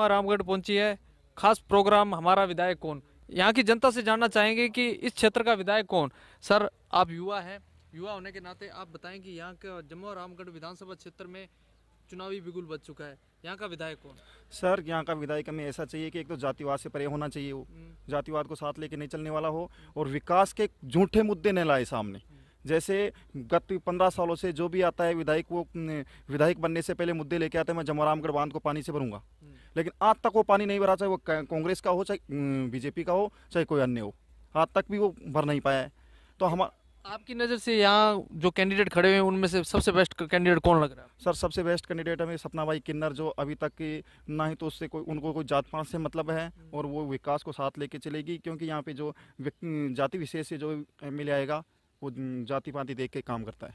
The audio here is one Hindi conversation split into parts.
सुषमा रामगढ़ पहुंची है खास प्रोग्राम हमारा विधायक कौन यहाँ की जनता से जानना चाहेंगे कि इस क्षेत्र का विधायक कौन सर आप युवा हैं युवा होने के नाते आप बताएं कि यहाँ का जम्मू रामगढ़ विधानसभा क्षेत्र में चुनावी बिगुल बच चुका है यहाँ का विधायक कौन सर यहाँ का विधायक हमें ऐसा चाहिए कि एक तो जातिवाद से परे होना चाहिए वो हम्म। जातिवाद को साथ लेके नहीं चलने वाला हो और विकास के झूठे मुद्दे न लाए सामने जैसे गत पंद्रह सालों से जो भी आता है विधायक वो विधायक बनने से पहले मुद्दे लेके आते हैं मैं जमरामगढ़ बांध को पानी से भरूंगा हम्म। लेकिन आज तक वो पानी नहीं भरा चाहे वो कांग्रेस का हो चाहे बीजेपी का हो चाहे कोई अन्य हो आज तक भी वो भर नहीं पाया है तो हम आपकी नज़र से यहाँ जो कैंडिडेट खड़े हुए हैं उनमें से सबसे बेस्ट कैंडिडेट कौन लग रहा है सर सबसे बेस्ट कैंडिडेट हमें सपना भाई किन्नर जो अभी तक की ना ही तो उससे कोई उनको कोई जात पात से मतलब है और वो विकास को साथ लेके चलेगी क्योंकि यहाँ पे जो जाति विशेष से जो एम आएगा वो जाति पाति देख के काम करता है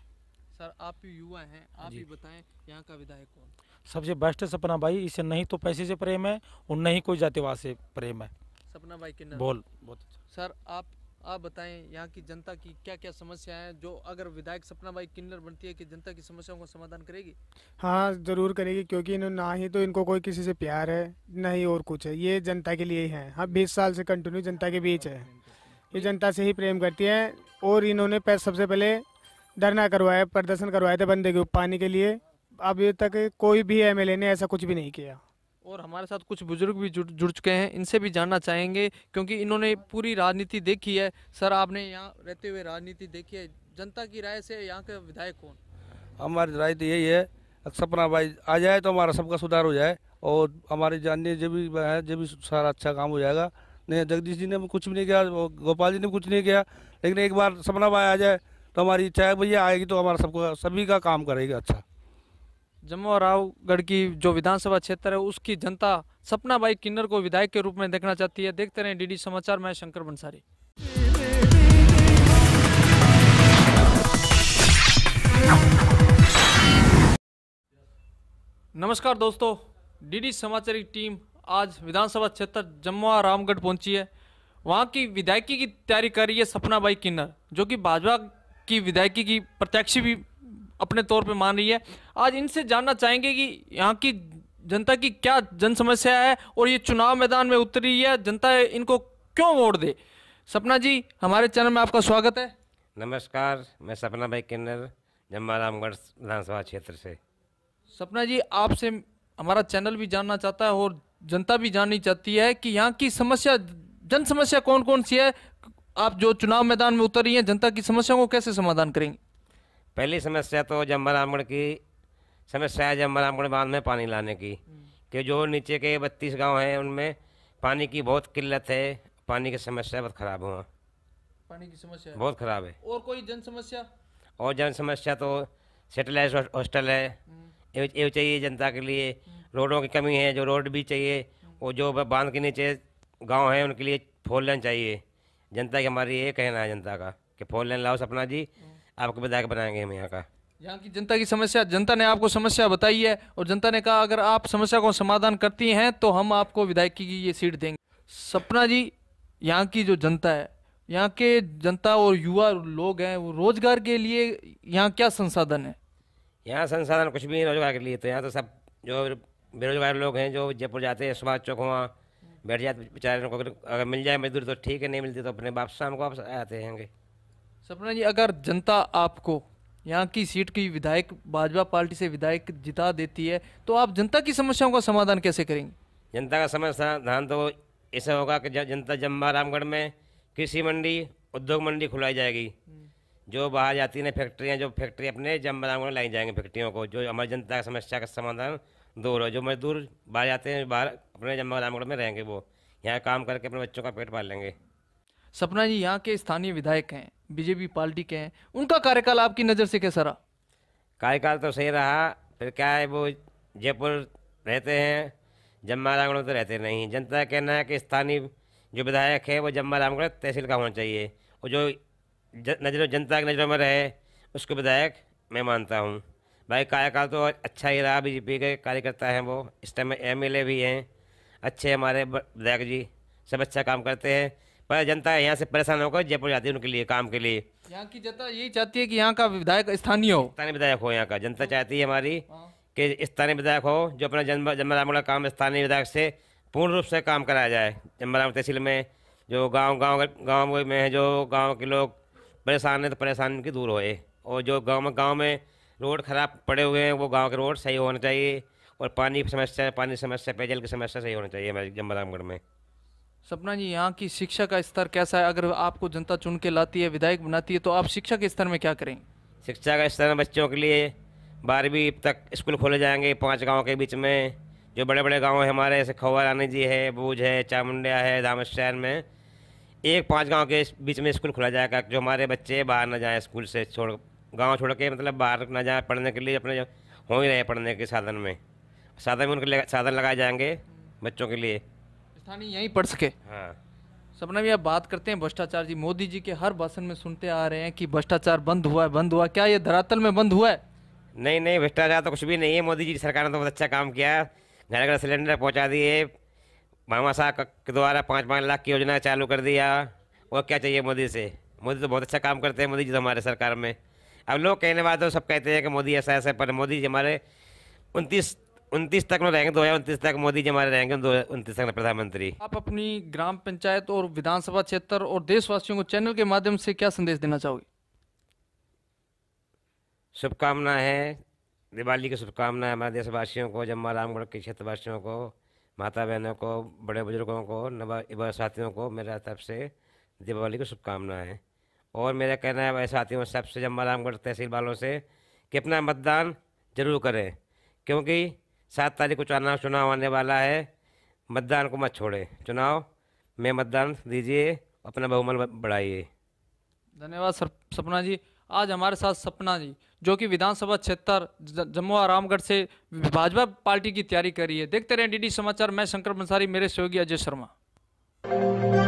सर आप भी युवा हैं आप ही बताएं यहाँ का विधायक कौन सबसे बेस्ट है सपना भाई इसे नहीं तो पैसे से प्रेम है और नहीं कोई जातिवाद से प्रेम है सपना भाई किन्नर बोल बहुत अच्छा सर आप आप बताएं यहाँ की जनता की क्या क्या समस्या है जो अगर विधायक सपना भाई किन्नर बनती है कि जनता की समस्याओं का समाधान करेगी हाँ जरूर करेगी क्योंकि ना ही तो इनको कोई किसी से प्यार है ना ही और कुछ है ये जनता के लिए ही है हाँ बीस साल से कंटिन्यू जनता के बीच है ये जनता से ही प्रेम करती है और इन्होंने सबसे पहले धरना करवाया प्रदर्शन करवाए थे बंदे के पानी के लिए अभी तक कोई भी एम ने ऐसा कुछ भी नहीं किया और हमारे साथ कुछ बुजुर्ग भी जुड़ जुड़ चुके हैं इनसे भी जानना चाहेंगे क्योंकि इन्होंने पूरी राजनीति देखी है सर आपने यहाँ रहते हुए राजनीति देखी है जनता की राय से यहाँ के विधायक कौन हमारी राय तो यही है सपना भाई आ जाए तो हमारा सबका सुधार हो जाए और हमारे जानने जो भी है जो भी सारा अच्छा काम हो जाएगा ने जगदीश जी ने कुछ भी नहीं किया गोपाल जी ने कुछ नहीं किया लेकिन एक बार सपना भाई आ जाए तो हमारी चाय भैया आएगी तो हमारा सबको सभी का काम करेगा अच्छा जम्मू और रावगढ़ की जो विधानसभा क्षेत्र है उसकी जनता सपना भाई किन्नर को विधायक के रूप में देखना चाहती है देखते रहे डीडी समाचार में शंकर बंसारी नमस्कार दोस्तों डीडी समाचार की टीम आज विधानसभा क्षेत्र जमुआ रामगढ़ पहुंची है वहाँ की विधायकी की तैयारी कर रही है सपना बाई किन्नर जो कि भाजपा की विधायकी की प्रत्याशी भी अपने तौर पे मान रही है आज इनसे जानना चाहेंगे कि यहाँ की जनता की क्या जन समस्या है और ये चुनाव मैदान में उतरी है जनता इनको क्यों वोट दे सपना जी हमारे चैनल में आपका स्वागत है नमस्कार मैं सपना भाई किन्नर जम्मा रामगढ़ विधानसभा क्षेत्र से सपना जी आपसे हमारा चैनल भी जानना चाहता है और जनता भी जाननी चाहती है कि यहाँ की समस्या जन समस्या कौन कौन सी है आप जो चुनाव मैदान में उतर रही हैं जनता की समस्याओं को कैसे समाधान करेंगे पहली समस्या तो जम्बरामगढ़ की समस्या है जम्बरामगढ़ बांध में पानी लाने की कि जो नीचे के बत्तीस गांव हैं उनमें पानी की बहुत किल्लत है पानी की समस्या बहुत ख़राब हुआ पानी की समस्या बहुत ख़राब है और कोई जन समस्या और जन समस्या तो सेटेलाइट हॉस्टल है ये हम्म। चाहिए जनता के लिए हम्म। रोडों की कमी है जो रोड भी चाहिए और जो बांध के नीचे गाँव हैं उनके लिए फोर लेन चाहिए जनता की हमारी ये कहना है जनता का कि फोर लेन लाओ सपना जी आपको विधायक बनाएंगे हम यहाँ का यहाँ की जनता की समस्या जनता ने आपको समस्या बताई है और जनता ने कहा अगर आप समस्या को समाधान करती हैं तो हम आपको विधायक की ये सीट देंगे सपना जी यहाँ की जो जनता है यहाँ के जनता और युवा लोग हैं वो रोजगार के लिए यहाँ क्या संसाधन है यहाँ संसाधन कुछ भी नहीं रोजगार के लिए तो यहाँ तो सब जो बेरोजगार लोग हैं जो जयपुर जाते हैं सुभाष चौक वहाँ बैठ जाते बेचारे को अगर मिल जाए मजदूर तो ठीक है नहीं मिलती तो अपने बाप शाम को वापस आते हैंगे सपना जी अगर जनता आपको यहाँ की सीट की विधायक भाजपा पार्टी से विधायक जिता देती है तो आप जनता की समस्याओं का समाधान कैसे करेंगे जनता का समाधान तो ऐसा होगा कि जनता जम्बा रामगढ़ में कृषि मंडी उद्योग मंडी खुलाई जाएगी जो बाहर जाती है फैक्ट्रियाँ जो फैक्ट्री अपने जम्बा रामगढ़ लाई जाएंगे फैक्ट्रियों को जो हमारी जनता की समस्या का समाधान दूर है जो मजदूर बाहर जाते हैं बाहर अपने जमा रामगढ़ में रहेंगे वो यहाँ काम करके अपने बच्चों का पेट पाल लेंगे सपना जी यहाँ के स्थानीय विधायक हैं बीजेपी पार्टी के हैं उनका कार्यकाल आपकी नज़र से कैसा रहा कार्यकाल तो सही रहा फिर क्या है वो जयपुर रहते हैं जम्मा रामगढ़ तो रहते नहीं जनता का कहना है कि स्थानीय जो विधायक है वो जम्मा रामगढ़ तहसील का होना चाहिए और जो नजरों जनता की नज़रों में रहे उसको विधायक मैं मानता हूँ भाई कार्यकाल तो अच्छा ही रहा बीजेपी के कार्यकर्ता हैं वो इस टाइम में एम भी हैं अच्छे हमारे विधायक जी सब अच्छा काम करते हैं पर जनता यहाँ से परेशान होकर जयपुर जाती है उनके लिए काम के लिए यहाँ की जनता यही चाहती है कि यहाँ का विधायक स्थानीय हो स्थानीय विधायक हो यहाँ का जनता हाँ। चाहती है हमारी हाँ। कि स्थानीय विधायक हो जो अपना जन्म जन्मराम का काम स्थानीय विधायक से पूर्ण रूप से काम कराया जाए जन्मराम तहसील में जो गांव गांव गांव में है जो गांव के लोग परेशान हैं तो परेशान की दूर होए और जो गांव में गांव में रोड ख़राब पड़े हुए हैं वो गांव के रोड सही होने चाहिए और पानी की समस्या पानी समस्या पेयजल की समस्या सही होनी चाहिए हमारे जमरामगढ़ में सपना जी यहाँ की शिक्षा का स्तर कैसा है अगर आपको जनता चुन के लाती है विधायक बनाती है तो आप शिक्षा के स्तर में क्या करें शिक्षा का स्तर बच्चों के लिए बारहवीं तक स्कूल खोले जाएंगे पाँच गाँव के बीच में जो बड़े बड़े गाँव हैं हमारे जैसे खवा रानी जी है बूझ है चामुंडिया है शहर में एक पाँच गाँव के बीच में स्कूल खोला जाएगा जो हमारे बच्चे बाहर ना जाएँ स्कूल से छोड़ गांव छोड़ के मतलब बाहर ना जाए पढ़ने के लिए अपने हो ही रहे पढ़ने के साधन में साधन में उनके लिए साधन लगाए जाएंगे बच्चों के लिए स्थानीय यहीं पढ़ सके हाँ सपना भी आप बात करते हैं भ्रष्टाचार जी मोदी जी के हर भाषण में सुनते आ रहे हैं कि भ्रष्टाचार बंद हुआ है बंद हुआ क्या ये धरातल में बंद हुआ है नहीं नहीं भ्रष्टाचार तो कुछ भी नहीं है मोदी जी सरकार ने तो बहुत अच्छा काम किया घर घर सिलेंडर पहुँचा दिए मामा साहब के द्वारा पाँच पाँच लाख की योजना चालू कर दिया और क्या चाहिए मोदी से मोदी तो बहुत अच्छा काम करते हैं मोदी जी तो हमारे सरकार में अब लोग कहने वाले तो सब कहते हैं कि मोदी ऐसा ऐसा पर मोदी जी हमारे उनतीस उनतीस तक में तो रहेंगे दो हज़ार उनतीस तक मोदी जी हमारे रहेंगे दो उनतीस तक प्रधानमंत्री आप अपनी ग्राम पंचायत और विधानसभा क्षेत्र और देशवासियों को चैनल के माध्यम से क्या संदेश देना चाहोगे शुभकामना है दिवाली की शुभकामना है हमारे देशवासियों को जम्मा रामगढ़ के क्षेत्रवासियों को माता बहनों को बड़े बुजुर्गों को नवा युवा साथियों को मेरा तरफ से दिवाली की शुभकामनाएँ और मेरा कहना है भाई साथियों सबसे जम्मा रामगढ़ तहसील वालों से कि अपना मतदान जरूर करें क्योंकि सात तारीख को चुनाव चुनाव आने वाला है मतदान को मत छोड़ें चुनाव में मतदान दीजिए अपना बहुमत बढ़ाइए धन्यवाद सर सपना जी आज हमारे साथ सपना जी जो कि विधानसभा क्षेत्र जम्मू और रामगढ़ से भाजपा पार्टी की तैयारी कर रही है देखते रहें डीडी समाचार मैं शंकर बंसारी मेरे सहयोगी अजय शर्मा